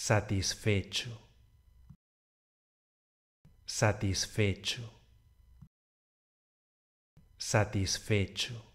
satisfecho, satisfecho, satisfecho.